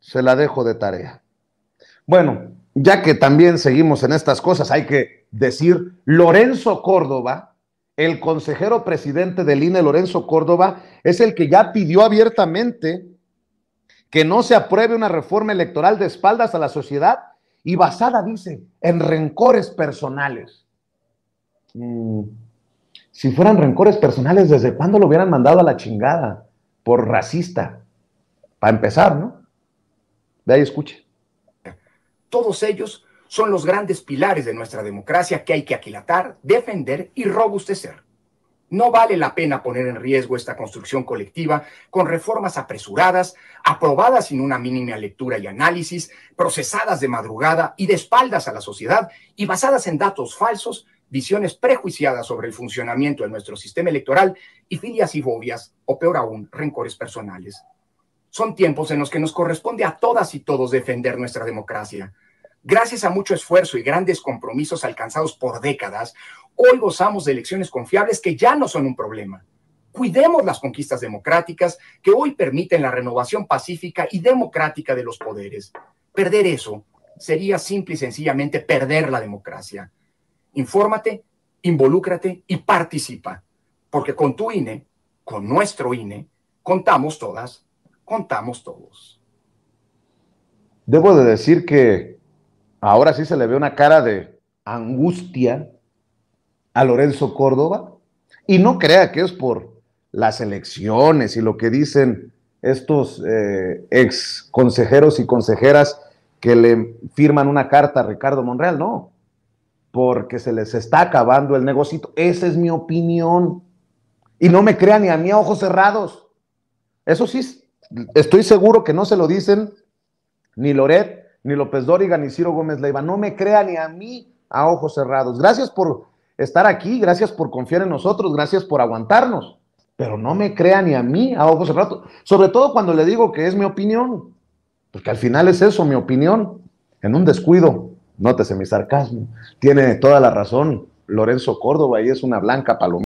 se la dejo de tarea. Bueno, ya que también seguimos en estas cosas, hay que decir, Lorenzo Córdoba, el consejero presidente del INE, Lorenzo Córdoba, es el que ya pidió abiertamente que no se apruebe una reforma electoral de espaldas a la sociedad y basada, dice, en rencores personales. Mm, si fueran rencores personales, ¿desde cuándo lo hubieran mandado a la chingada por racista? Para empezar, ¿no? De ahí escuche. Todos ellos son los grandes pilares de nuestra democracia que hay que aquilatar, defender y robustecer. No vale la pena poner en riesgo esta construcción colectiva con reformas apresuradas, aprobadas sin una mínima lectura y análisis, procesadas de madrugada y de espaldas a la sociedad y basadas en datos falsos, visiones prejuiciadas sobre el funcionamiento de nuestro sistema electoral y filias y fobias, o peor aún, rencores personales son tiempos en los que nos corresponde a todas y todos defender nuestra democracia. Gracias a mucho esfuerzo y grandes compromisos alcanzados por décadas, hoy gozamos de elecciones confiables que ya no son un problema. Cuidemos las conquistas democráticas que hoy permiten la renovación pacífica y democrática de los poderes. Perder eso sería simple y sencillamente perder la democracia. Infórmate, involúcrate y participa, porque con tu INE, con nuestro INE, contamos todas contamos todos. Debo de decir que ahora sí se le ve una cara de angustia a Lorenzo Córdoba y no crea que es por las elecciones y lo que dicen estos eh, ex consejeros y consejeras que le firman una carta a Ricardo Monreal, no, porque se les está acabando el negocio Esa es mi opinión. Y no me crean ni a mí a ojos cerrados. Eso sí, Estoy seguro que no se lo dicen ni Loret, ni López Dóriga, ni Ciro Gómez Leiva. No me crea ni a mí a ojos cerrados. Gracias por estar aquí, gracias por confiar en nosotros, gracias por aguantarnos. Pero no me crea ni a mí a ojos cerrados. Sobre todo cuando le digo que es mi opinión. Porque al final es eso, mi opinión. En un descuido, nótese mi sarcasmo. Tiene toda la razón. Lorenzo Córdoba y es una blanca palomita.